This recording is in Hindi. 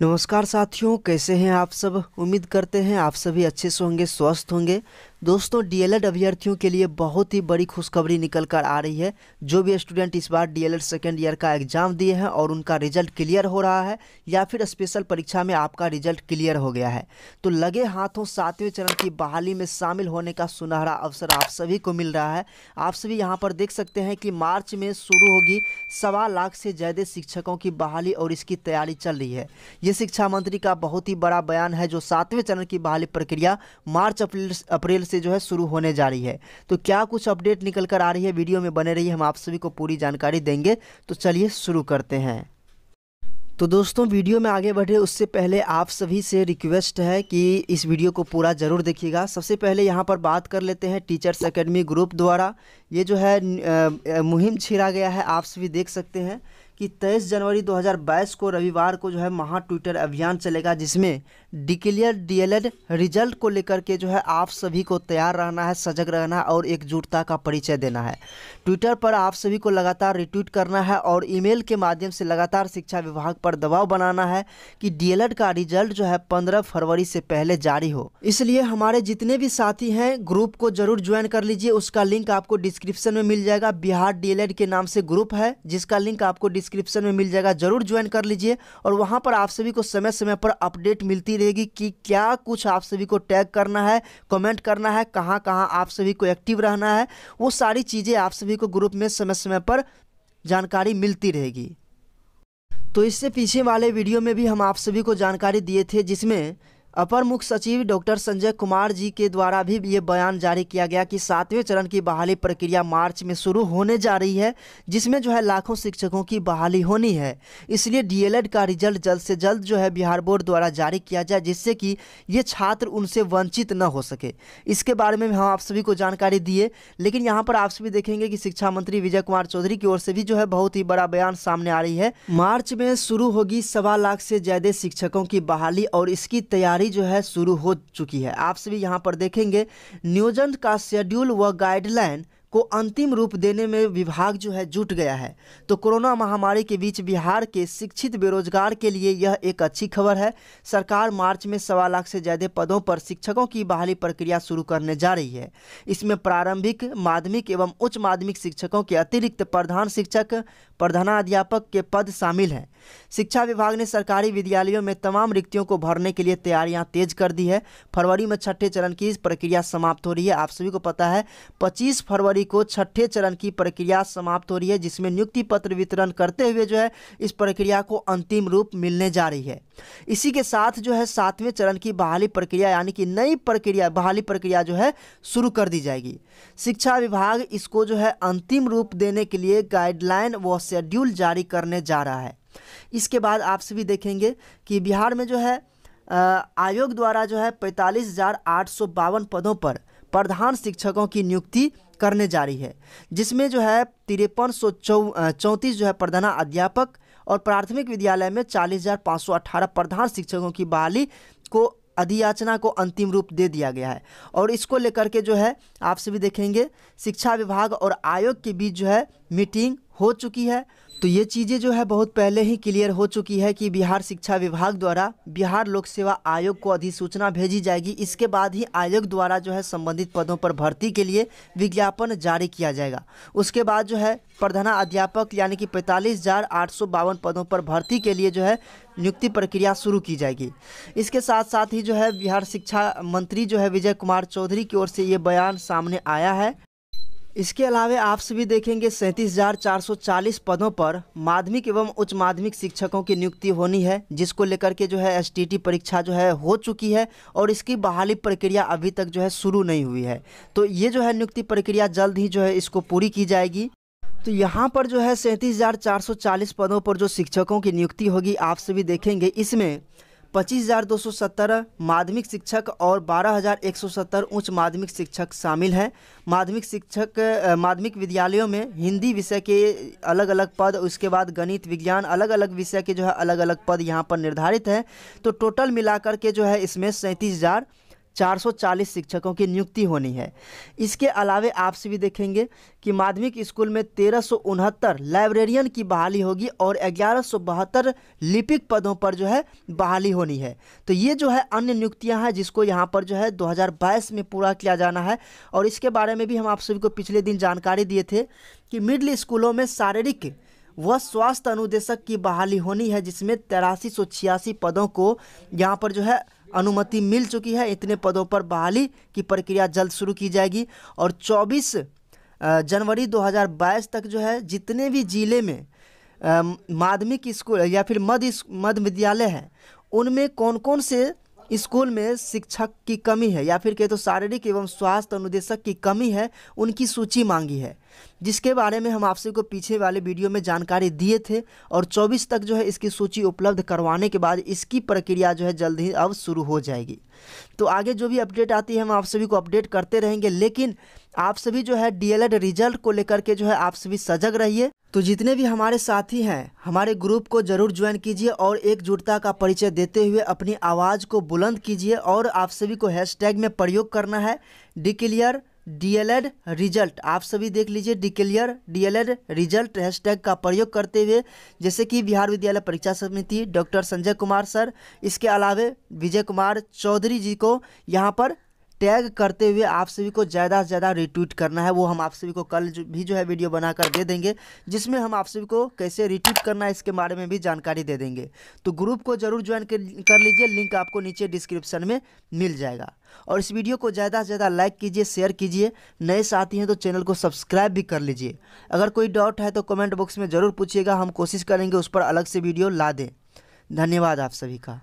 नमस्कार साथियों कैसे हैं आप सब उम्मीद करते हैं आप सभी अच्छे से होंगे स्वस्थ होंगे दोस्तों डीएलएड अभ्यर्थियों के लिए बहुत ही बड़ी खुशखबरी निकल कर आ रही है जो भी स्टूडेंट इस बार डीएलएड सेकेंड ईयर का एग्जाम दिए हैं और उनका रिजल्ट क्लियर हो रहा है या फिर स्पेशल परीक्षा में आपका रिजल्ट क्लियर हो गया है तो लगे हाथों सातवें चरण की बहाली में शामिल होने का सुनहरा अवसर आप सभी को मिल रहा है आप सभी यहाँ पर देख सकते हैं कि मार्च में शुरू होगी सवा लाख से ज़्यादा शिक्षकों की बहाली और इसकी तैयारी चल रही है ये शिक्षा मंत्री का बहुत ही बड़ा बयान है जो सातवें चरण की बहाली प्रक्रिया मार्च अप्रैल अप्रैल से जो है शुरू होने जा रही है तो क्या कुछ अपडेट निकल कर आ रही है वीडियो में बने रही हम आप सभी को पूरी जानकारी देंगे तो चलिए शुरू करते हैं तो दोस्तों वीडियो में आगे बढ़े उससे पहले आप सभी से रिक्वेस्ट है कि इस वीडियो को पूरा ज़रूर देखिएगा सबसे पहले यहाँ पर बात कर लेते हैं टीचर्स एकेडमी ग्रुप द्वारा ये जो है मुहिम छिड़ा गया है आप सभी देख सकते हैं कि 23 जनवरी 2022 को रविवार को जो है महा ट्विटर अभियान चलेगा जिसमें डिक्लेयर डीएलएड रिजल्ट को लेकर के जो है आप सभी को तैयार रहना है सजग रहना और एकजुटता का परिचय देना है ट्विटर पर आप सभी को लगातार रिट्वीट करना है और ईमेल के माध्यम से लगातार शिक्षा विभाग पर दबाव बनाना है कि डीएलएड का रिजल्ट जो है पंद्रह फरवरी से पहले जारी हो इसलिए हमारे जितने भी साथी हैं ग्रुप को जरूर ज्वाइन कर लीजिए उसका लिंक आपको डिस्क्रिप्शन में मिल जाएगा बिहार डीएलएड के नाम से ग्रुप है जिसका लिंक आपको डिस्क्रिप्शन में मिल जाएगा ज़रूर ज्वाइन कर लीजिए और वहाँ पर आप सभी को समय समय पर अपडेट मिलती रहेगी कि क्या कुछ आप सभी को टैग करना है कमेंट करना है कहाँ कहाँ आप सभी को एक्टिव रहना है वो सारी चीज़ें आप सभी को ग्रुप में समय समय पर जानकारी मिलती रहेगी तो इससे पीछे वाले वीडियो में भी हम आप सभी को जानकारी दिए थे जिसमें अपर मुख्य सचिव डॉक्टर संजय कुमार जी के द्वारा भी ये बयान जारी किया गया कि सातवें चरण की बहाली प्रक्रिया मार्च में शुरू होने जा रही है जिसमें जो है लाखों शिक्षकों की बहाली होनी है इसलिए डीएलएड का रिजल्ट जल्द से जल्द जो है बिहार बोर्ड द्वारा जारी किया जाए जिससे कि ये छात्र उनसे वंचित न हो सके इसके बारे में हम आप सभी को जानकारी दिए लेकिन यहाँ पर आप सभी देखेंगे कि शिक्षा मंत्री विजय कुमार चौधरी की ओर से भी जो है बहुत ही बड़ा बयान सामने आ रही है मार्च में शुरू होगी सवा लाख से ज्यादा शिक्षकों की बहाली और इसकी तैयारी तैयारी जो है शुरू हो चुकी है आप सभी यहाँ पर देखेंगे नियोजन का शेड्यूल व गाइडलाइन को अंतिम रूप देने में विभाग जो है जुट गया है तो कोरोना महामारी के बीच बिहार के शिक्षित बेरोजगार के लिए यह एक अच्छी खबर है सरकार मार्च में सवा लाख से ज़्यादा पदों पर शिक्षकों की बहाली प्रक्रिया शुरू करने जा रही है इसमें प्रारंभिक माध्यमिक एवं उच्च माध्यमिक शिक्षकों के अतिरिक्त प्रधान शिक्षक प्रधानाध्यापक के पद शामिल हैं शिक्षा विभाग ने सरकारी विद्यालयों में तमाम रिक्तियों को भरने के लिए तैयारियां तेज कर दी है फरवरी में छठे चरण की प्रक्रिया समाप्त हो रही है आप सभी को पता है पच्चीस फरवरी फरवरी को छठे चरण की प्रक्रिया समाप्त हो रही है जिसमें नियुक्ति पत्र वितरण करते हुए जो है इस प्रक्रिया को अंतिम रूप मिलने जा रही है इसी के साथ जो है सातवें चरण की बहाली प्रक्रिया यानी कि नई प्रक्रिया बहाली प्रक्रिया जो है शुरू कर दी जाएगी शिक्षा विभाग इसको जो है अंतिम रूप देने के लिए गाइडलाइन व शेड्यूल जारी करने जा रहा है इसके बाद आप सभी देखेंगे कि बिहार में जो है आयोग द्वारा जो है पैंतालीस पदों पर प्रधान शिक्षकों की नियुक्ति करने जा रही है जिसमें जो है तिरपन सौ चौंतीस जो है प्रधाना अध्यापक और प्राथमिक विद्यालय में चालीस हज़ार पाँच सौ अट्ठारह प्रधान शिक्षकों की बहाली को अधियाचना को अंतिम रूप दे दिया गया है और इसको लेकर के जो है आप सभी देखेंगे शिक्षा विभाग और आयोग के बीच जो है मीटिंग हो चुकी है तो ये चीज़ें जो है बहुत पहले ही क्लियर हो चुकी है कि बिहार शिक्षा विभाग द्वारा बिहार लोक सेवा आयोग को अधिसूचना भेजी जाएगी इसके बाद ही आयोग द्वारा जो है संबंधित पदों पर भर्ती के लिए विज्ञापन जारी किया जाएगा उसके बाद जो है प्रधाना अध्यापक यानी कि पैंतालीस हज़ार आठ सौ बावन पदों पर भर्ती के लिए जो है नियुक्ति प्रक्रिया शुरू की जाएगी इसके साथ साथ ही जो है बिहार शिक्षा मंत्री जो है विजय कुमार चौधरी की ओर से ये बयान सामने आया है इसके अलावा आप सभी देखेंगे सैंतीस पदों पर माध्यमिक एवं उच्च माध्यमिक शिक्षकों की नियुक्ति होनी है जिसको लेकर के जो है एसटीटी परीक्षा जो है हो चुकी है और इसकी बहाली प्रक्रिया अभी तक जो है शुरू नहीं हुई है तो ये जो है नियुक्ति प्रक्रिया जल्द ही जो है इसको पूरी की जाएगी तो यहाँ पर जो है सैंतीस पदों पर जो शिक्षकों की नियुक्ति होगी आप सभी देखेंगे इसमें पच्चीस माध्यमिक शिक्षक और 12,170 उच्च माध्यमिक शिक्षक शामिल हैं माध्यमिक शिक्षक माध्यमिक विद्यालयों में हिंदी विषय के अलग अलग पद उसके बाद गणित विज्ञान अलग अलग विषय के जो है अलग अलग पद यहाँ पर निर्धारित हैं तो टोटल मिलाकर के जो है इसमें सैंतीस 440 शिक्षकों की नियुक्ति होनी है इसके अलावे आपसे भी देखेंगे कि माध्यमिक स्कूल में तेरह लाइब्रेरियन की बहाली होगी और ग्यारह लिपिक पदों पर जो है बहाली होनी है तो ये जो है अन्य नियुक्तियां हैं जिसको यहाँ पर जो है 2022 में पूरा किया जाना है और इसके बारे में भी हम आप सभी को पिछले दिन जानकारी दिए थे कि मिडिल स्कूलों में शारीरिक वह स्वास्थ्य अनुदेशक की बहाली होनी है जिसमें तिरासी पदों को यहाँ पर जो है अनुमति मिल चुकी है इतने पदों पर बहाली की प्रक्रिया जल्द शुरू की जाएगी और 24 जनवरी 2022 तक जो है जितने भी ज़िले में माध्यमिक स्कूल या फिर मध्य मध्य विद्यालय हैं उनमें कौन कौन से स्कूल में शिक्षक की कमी है या फिर कहे तो शारीरिक एवं स्वास्थ्य अनुदेशक की कमी है उनकी सूची मांगी है जिसके बारे में हम आपसे को पीछे वाले वीडियो में जानकारी दिए थे और 24 तक जो है इसकी सूची उपलब्ध करवाने के बाद इसकी प्रक्रिया जो है जल्द ही अब शुरू हो जाएगी तो आगे जो भी अपडेट आती है हम आप सभी को अपडेट करते रहेंगे लेकिन आप सभी जो है डीएलएड रिजल्ट को लेकर के जो है आप सभी सजग रहिए तो जितने भी हमारे साथी हैं हमारे ग्रुप को जरूर ज्वाइन कीजिए और एकजुटता का परिचय देते हुए अपनी आवाज़ को बुलंद कीजिए और आप सभी को हैशटैग में प्रयोग करना है डिक्लियर डीएलएड रिजल्ट आप सभी देख लीजिए डिक्लेयर डीएलएड रिजल्ट हैशटैग का प्रयोग करते हुए जैसे कि बिहार विद्यालय परीक्षा समिति डॉक्टर संजय कुमार सर इसके अलावे विजय कुमार चौधरी जी को यहाँ पर टैग करते हुए आप सभी को ज़्यादा से ज़्यादा रिट्वीट करना है वो हम आप सभी को कल भी जो है वीडियो बनाकर दे देंगे जिसमें हम आप सभी को कैसे रिट्वीट करना है इसके बारे में भी जानकारी दे देंगे तो ग्रुप को जरूर ज्वाइन कर लीजिए लिंक आपको नीचे डिस्क्रिप्शन में मिल जाएगा और इस वीडियो को ज़्यादा से ज़्यादा लाइक कीजिए शेयर कीजिए नए साथी हैं तो चैनल को सब्सक्राइब भी कर लीजिए अगर कोई डाउट है तो कमेंट बॉक्स में ज़रूर पूछिएगा हम कोशिश करेंगे उस पर अलग से वीडियो ला दें धन्यवाद आप सभी का